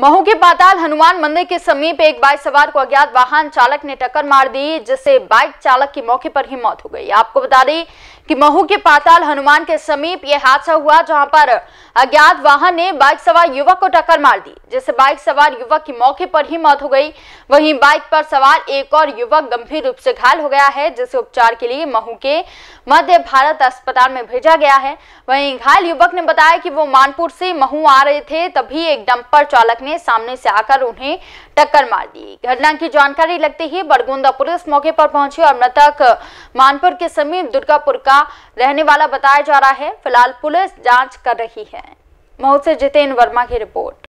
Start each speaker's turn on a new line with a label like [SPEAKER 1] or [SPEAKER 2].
[SPEAKER 1] महू के पाताल हनुमान मंदिर के समीप एक बाइक सवार को अज्ञात वाहन चालक ने टक्कर मार दी जिससे बाइक चालक की मौके पर ही मौत हो गई आपको बता दें कि महू के पाताल हनुमान के समीप यह हादसा हुआ जहां पर अज्ञात वाहन ने बाइक सवार युवक को टक्कर मार दी जिससे बाइक सवार युवक की मौके पर ही मौत हो गई वहीं बाइक पर सवार एक और युवक गंभीर रूप से घायल हो गया है जिसे उपचार के लिए महू के मध्य भारत अस्पताल में भेजा गया है वहीं घायल युवक ने बताया कि वो मानपुर से महू आ रहे थे तभी एक डंपर चालक ने सामने से आकर उन्हें टक्कर मार दी घटना की जानकारी लगते ही बड़गोंदा पुलिस मौके पर पहुंची और मृतक मानपुर के समीप दुर्गापुर का रहने वाला बताया जा रहा है फिलहाल पुलिस जांच कर रही है महोत्सव से वर्मा की रिपोर्ट